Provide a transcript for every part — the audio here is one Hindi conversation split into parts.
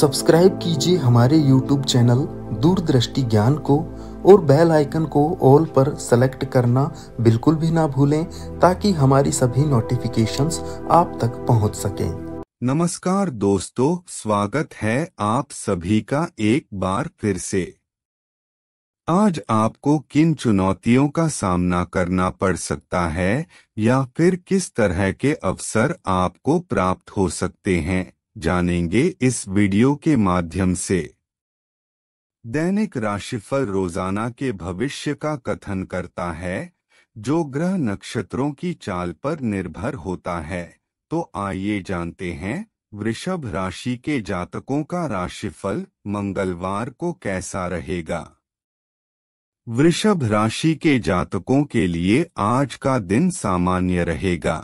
सब्सक्राइब कीजिए हमारे यूट्यूब चैनल दूरदृष्टि ज्ञान को और बेल आइकन को ऑल पर सेलेक्ट करना बिल्कुल भी ना भूलें ताकि हमारी सभी नोटिफिकेशंस आप तक पहुंच सकें नमस्कार दोस्तों स्वागत है आप सभी का एक बार फिर से आज आपको किन चुनौतियों का सामना करना पड़ सकता है या फिर किस तरह के अवसर आपको प्राप्त हो सकते हैं जानेंगे इस वीडियो के माध्यम से दैनिक राशिफल रोजाना के भविष्य का कथन करता है जो ग्रह नक्षत्रों की चाल पर निर्भर होता है तो आइए जानते हैं वृषभ राशि के जातकों का राशिफल मंगलवार को कैसा रहेगा वृषभ राशि के जातकों के लिए आज का दिन सामान्य रहेगा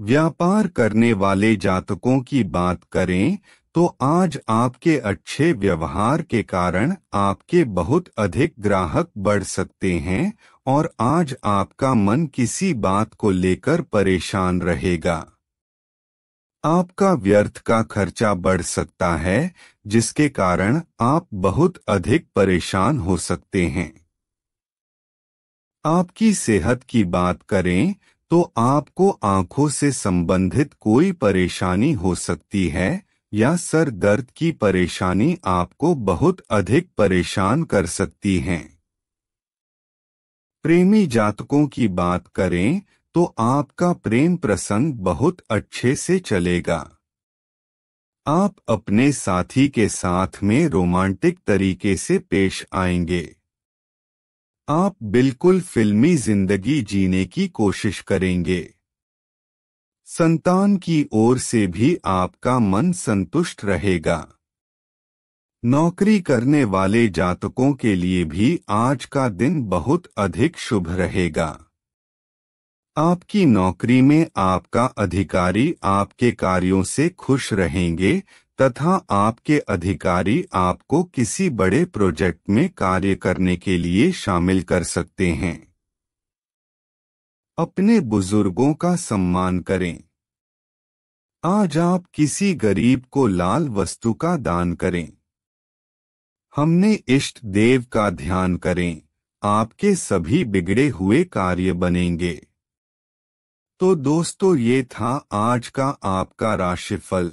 व्यापार करने वाले जातकों की बात करें तो आज आपके अच्छे व्यवहार के कारण आपके बहुत अधिक ग्राहक बढ़ सकते हैं और आज आपका मन किसी बात को लेकर परेशान रहेगा आपका व्यर्थ का खर्चा बढ़ सकता है जिसके कारण आप बहुत अधिक परेशान हो सकते हैं आपकी सेहत की बात करें तो आपको आंखों से संबंधित कोई परेशानी हो सकती है या सर दर्द की परेशानी आपको बहुत अधिक परेशान कर सकती है प्रेमी जातकों की बात करें तो आपका प्रेम प्रसंग बहुत अच्छे से चलेगा आप अपने साथी के साथ में रोमांटिक तरीके से पेश आएंगे आप बिल्कुल फिल्मी जिंदगी जीने की कोशिश करेंगे संतान की ओर से भी आपका मन संतुष्ट रहेगा नौकरी करने वाले जातकों के लिए भी आज का दिन बहुत अधिक शुभ रहेगा आपकी नौकरी में आपका अधिकारी आपके कार्यों से खुश रहेंगे तथा आपके अधिकारी आपको किसी बड़े प्रोजेक्ट में कार्य करने के लिए शामिल कर सकते हैं अपने बुजुर्गों का सम्मान करें आज आप किसी गरीब को लाल वस्तु का दान करें हमने इष्ट देव का ध्यान करें आपके सभी बिगड़े हुए कार्य बनेंगे तो दोस्तों ये था आज का आपका राशिफल